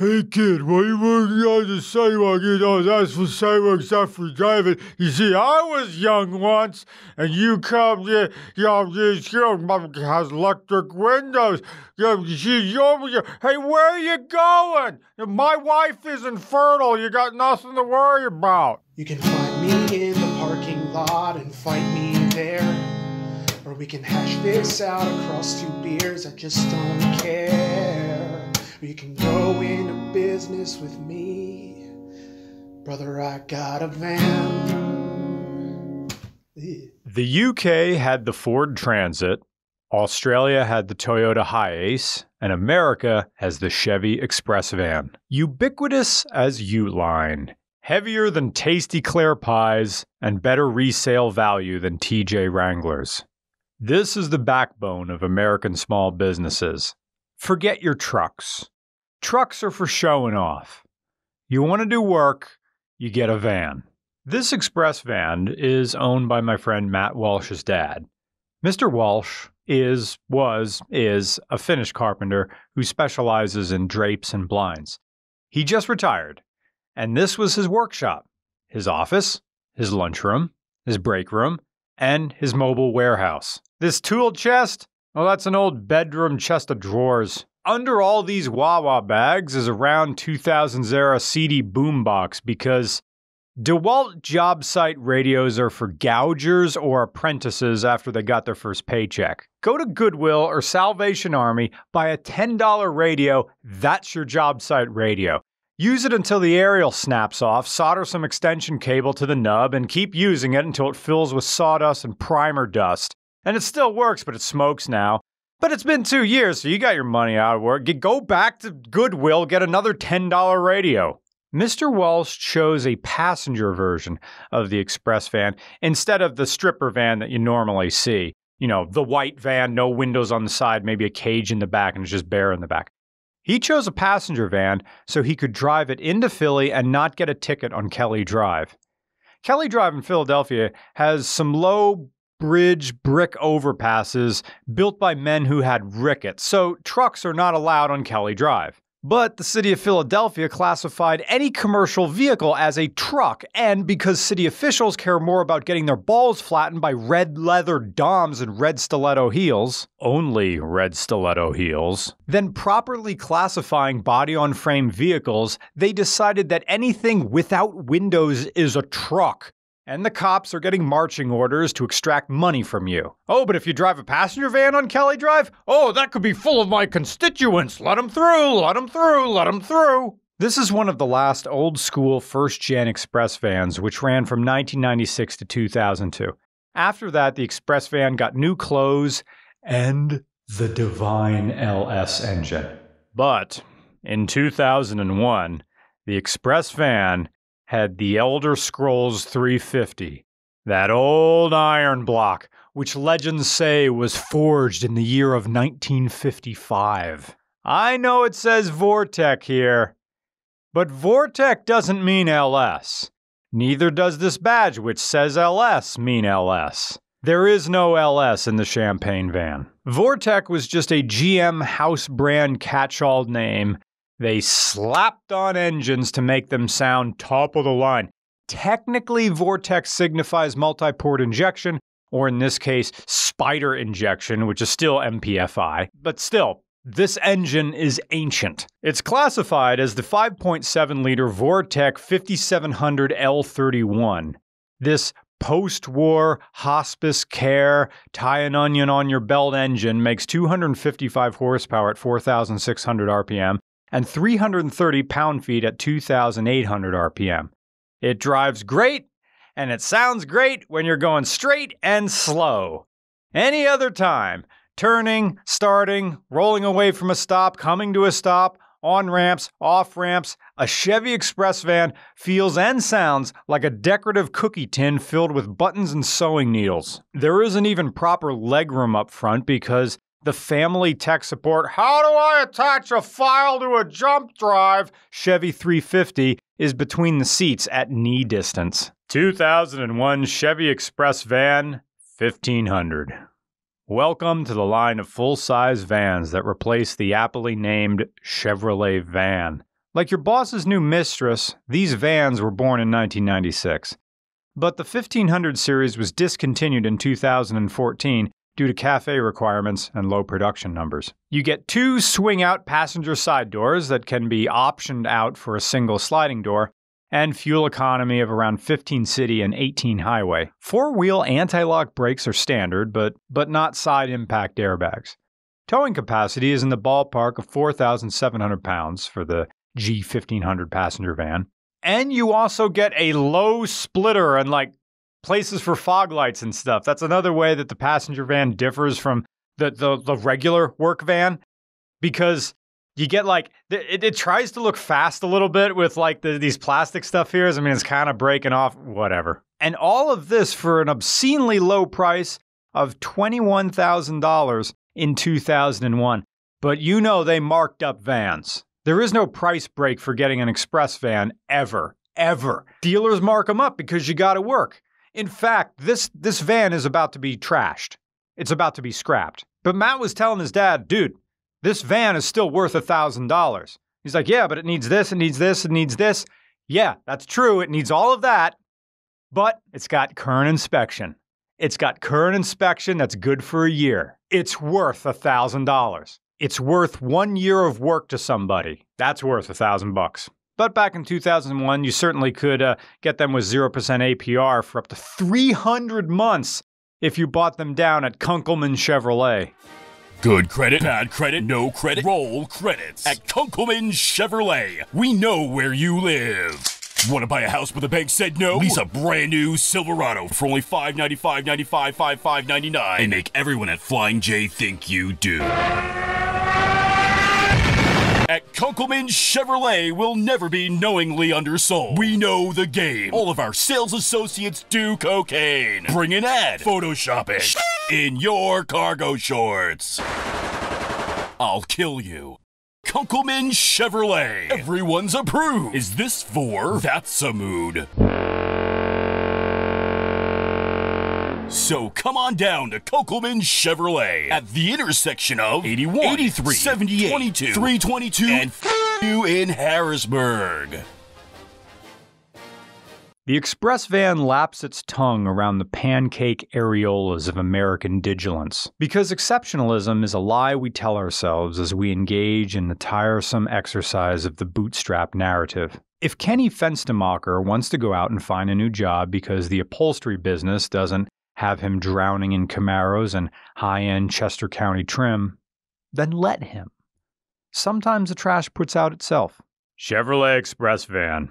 Hey kid, why you working on the sidewalk? You know, that's for sidewalks, not for driving. You see, I was young once, and you come here, you know, this girl has electric windows. she's over here. Hey, where are you going? My wife is infertile. You got nothing to worry about. You can find me in the parking lot and fight me there. Or we can hash this out across two beers. I just don't care. You can go into business with me. Brother, I got a van. The UK had the Ford Transit, Australia had the Toyota Hiace, and America has the Chevy Express van. Ubiquitous as U-Line, heavier than tasty Claire pies, and better resale value than TJ Wranglers. This is the backbone of American small businesses forget your trucks. Trucks are for showing off. You want to do work, you get a van. This express van is owned by my friend Matt Walsh's dad. Mr. Walsh is, was, is a Finnish carpenter who specializes in drapes and blinds. He just retired, and this was his workshop, his office, his lunchroom, his break room, and his mobile warehouse. This tool chest well, that's an old bedroom chest of drawers. Under all these Wawa bags is a round 2000s era CD boombox because DeWalt job site radios are for gougers or apprentices after they got their first paycheck. Go to Goodwill or Salvation Army, buy a $10 radio, that's your job site radio. Use it until the aerial snaps off, solder some extension cable to the nub, and keep using it until it fills with sawdust and primer dust. And it still works, but it smokes now. But it's been two years, so you got your money out of work. Go back to Goodwill, get another $10 radio. Mr. Walsh chose a passenger version of the express van instead of the stripper van that you normally see. You know, the white van, no windows on the side, maybe a cage in the back, and it's just bare in the back. He chose a passenger van so he could drive it into Philly and not get a ticket on Kelly Drive. Kelly Drive in Philadelphia has some low bridge brick overpasses built by men who had rickets, so trucks are not allowed on Kelly Drive. But the city of Philadelphia classified any commercial vehicle as a truck, and because city officials care more about getting their balls flattened by red leather doms and red stiletto heels, only red stiletto heels, then properly classifying body on frame vehicles, they decided that anything without windows is a truck and the cops are getting marching orders to extract money from you. Oh, but if you drive a passenger van on Kelly Drive, oh, that could be full of my constituents. Let them through, let them through, let them through. This is one of the last old school first gen express vans, which ran from 1996 to 2002. After that, the express van got new clothes and the divine LS engine. But in 2001, the express van had the Elder Scrolls 350, that old iron block, which legends say was forged in the year of 1955. I know it says Vortec here, but Vortec doesn't mean LS. Neither does this badge, which says LS, mean LS. There is no LS in the champagne van. Vortec was just a GM house brand catch all name they slapped on engines to make them sound top of the line. Technically, Vortex signifies multi port injection, or in this case, spider injection, which is still MPFI. But still, this engine is ancient. It's classified as the 5.7 liter Vortec 5700 L31. This post war hospice care tie an onion on your belt engine makes 255 horsepower at 4,600 RPM and 330 pound feet at 2,800 RPM. It drives great, and it sounds great when you're going straight and slow. Any other time, turning, starting, rolling away from a stop, coming to a stop, on ramps, off ramps, a Chevy Express van feels and sounds like a decorative cookie tin filled with buttons and sewing needles. There isn't even proper legroom up front because the family tech support, how do I attach a file to a jump drive? Chevy 350 is between the seats at knee distance. 2001 Chevy Express Van 1500. Welcome to the line of full size vans that replace the aptly named Chevrolet van. Like your boss's new mistress, these vans were born in 1996. But the 1500 series was discontinued in 2014 due to cafe requirements and low production numbers. You get two swing out passenger side doors that can be optioned out for a single sliding door, and fuel economy of around 15 city and 18 highway. Four wheel anti lock brakes are standard, but, but not side impact airbags. Towing capacity is in the ballpark of 4,700 pounds for the G1500 passenger van. And you also get a low splitter, and like places for fog lights and stuff. That's another way that the passenger van differs from the the, the regular work van because you get like it, it, tries to look fast a little bit with like the, these plastic stuff here. I mean, it's kind of breaking off, whatever. And all of this for an obscenely low price of $21,000 in 2001. But you know they marked up vans. There is no price break for getting an express van ever, ever. Dealers mark them up because you got to work. In fact, this, this van is about to be trashed. It's about to be scrapped. But Matt was telling his dad, dude, this van is still worth a $1,000. He's like, yeah, but it needs this, it needs this, it needs this. Yeah, that's true. It needs all of that, but it's got current inspection. It's got current inspection that's good for a year. It's worth a $1,000. It's worth one year of work to somebody. That's worth a thousand bucks. But back in 2001, you certainly could uh, get them with 0% APR for up to 300 months if you bought them down at Kunkelman Chevrolet. Good credit, bad credit, no credit, roll credits. At Kunkelman Chevrolet, we know where you live. Want to buy a house but the bank said no? Lease a brand new Silverado for only $595, 95 dollars And make everyone at Flying J think you do at Kunkelman Chevrolet will never be knowingly undersold. We know the game. All of our sales associates do cocaine. Bring an ad. Photoshop it. In your cargo shorts. I'll kill you. Kunkelman Chevrolet. Everyone's approved. Is this for? That's a mood. So come on down to Kokelman Chevrolet at the intersection of 81, 83, 78, 22, 322, and you in Harrisburg. The express van laps its tongue around the pancake areolas of American digilence, because exceptionalism is a lie we tell ourselves as we engage in the tiresome exercise of the bootstrap narrative. If Kenny Fenstermacher wants to go out and find a new job because the upholstery business doesn't have him drowning in Camaros and high end Chester County trim, then let him. Sometimes the trash puts out itself. Chevrolet Express van.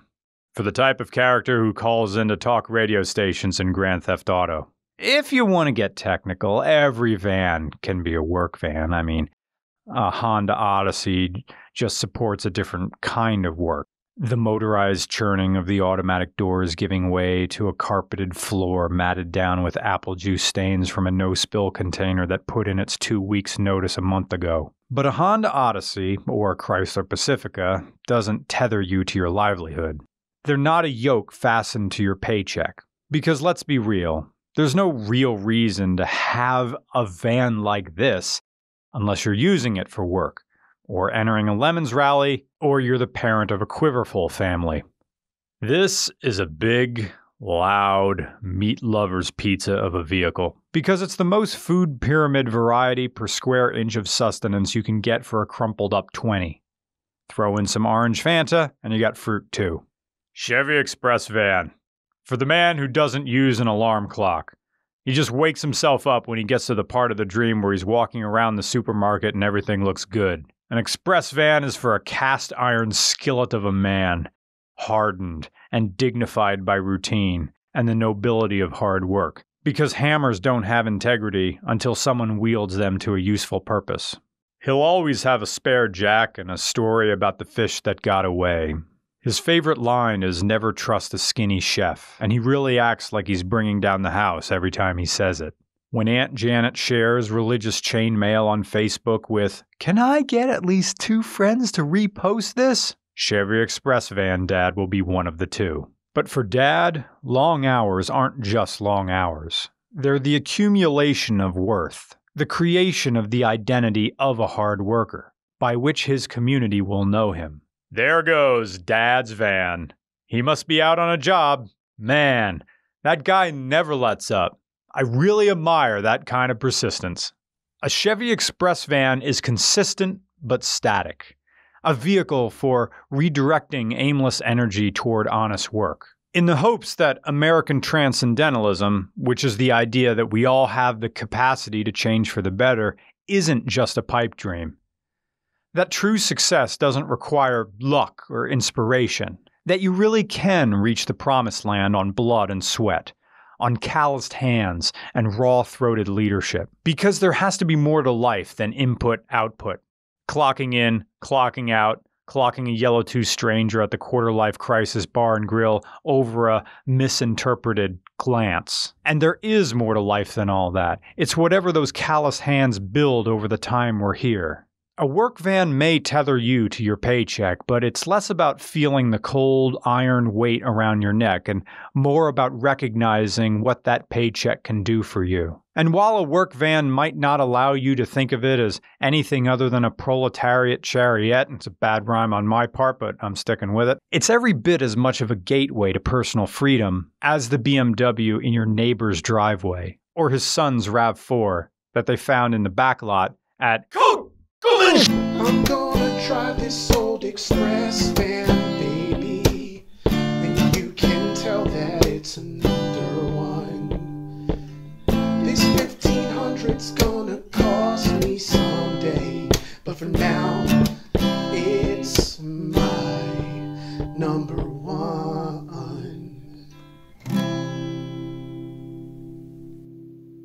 For the type of character who calls in to talk radio stations in Grand Theft Auto. If you want to get technical, every van can be a work van. I mean, a Honda Odyssey just supports a different kind of work the motorized churning of the automatic doors giving way to a carpeted floor matted down with apple juice stains from a no spill container that put in its two weeks' notice a month ago. But a Honda Odyssey or a Chrysler Pacifica doesn't tether you to your livelihood. They're not a yoke fastened to your paycheck. Because let's be real, there's no real reason to have a van like this unless you're using it for work or entering a Lemons rally, or you're the parent of a Quiverful family. This is a big, loud, meat lover's pizza of a vehicle because it's the most food pyramid variety per square inch of sustenance you can get for a crumpled up 20. Throw in some orange Fanta, and you got fruit too. Chevy Express van. For the man who doesn't use an alarm clock. He just wakes himself up when he gets to the part of the dream where he's walking around the supermarket and everything looks good. An express van is for a cast iron skillet of a man, hardened and dignified by routine and the nobility of hard work, because hammers don't have integrity until someone wields them to a useful purpose. He'll always have a spare jack and a story about the fish that got away. His favorite line is never trust a skinny chef, and he really acts like he's bringing down the house every time he says it. When Aunt Janet shares religious chainmail on Facebook with, Can I get at least two friends to repost this? Chevy Express van dad will be one of the two. But for dad, long hours aren't just long hours. They're the accumulation of worth, the creation of the identity of a hard worker, by which his community will know him. There goes dad's van. He must be out on a job. Man, that guy never lets up. I really admire that kind of persistence. A Chevy Express van is consistent but static, a vehicle for redirecting aimless energy toward honest work. In the hopes that American transcendentalism, which is the idea that we all have the capacity to change for the better, isn't just a pipe dream. That true success doesn't require luck or inspiration. That you really can reach the promised land on blood and sweat on calloused hands and raw throated leadership. Because there has to be more to life than input output, clocking in, clocking out, clocking a yellow two stranger at the quarter life crisis bar and grill over a misinterpreted glance. And there is more to life than all that. It's whatever those callous hands build over the time we're here. A work van may tether you to your paycheck, but it's less about feeling the cold iron weight around your neck and more about recognizing what that paycheck can do for you. And while a work van might not allow you to think of it as anything other than a proletariat chariot, it's a bad rhyme on my part, but I'm sticking with it, it's every bit as much of a gateway to personal freedom as the BMW in your neighbor's driveway or his son's RAV4 that they found in the backlot at Coke! I'm gonna try this old express van.